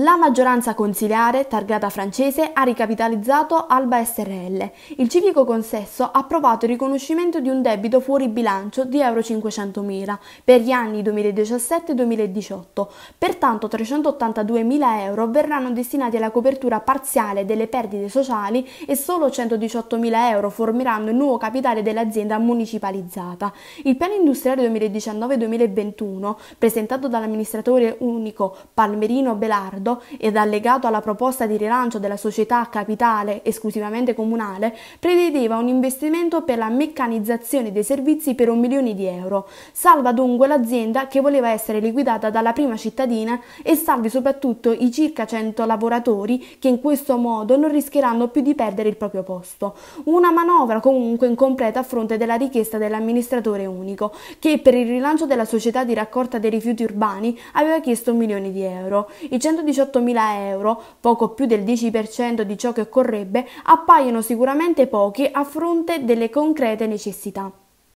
La maggioranza consiliare, targata francese, ha ricapitalizzato Alba SRL. Il civico consesso ha approvato il riconoscimento di un debito fuori bilancio di Euro 500.000 per gli anni 2017-2018. Pertanto 382.000 euro verranno destinati alla copertura parziale delle perdite sociali e solo 118.000 euro formeranno il nuovo capitale dell'azienda municipalizzata. Il piano industriale 2019-2021, presentato dall'amministratore unico Palmerino Belardo, accordo ed allegato alla proposta di rilancio della società a capitale esclusivamente comunale, prevedeva un investimento per la meccanizzazione dei servizi per un milione di euro, salva dunque l'azienda che voleva essere liquidata dalla prima cittadina e salvi soprattutto i circa 100 lavoratori che in questo modo non rischieranno più di perdere il proprio posto. Una manovra comunque incompleta a fronte della richiesta dell'amministratore unico, che per il rilancio della società di raccolta dei rifiuti urbani aveva chiesto un milione di euro. I 100 118.000 euro, poco più del 10% di ciò che occorrebbe, appaiono sicuramente pochi a fronte delle concrete necessità.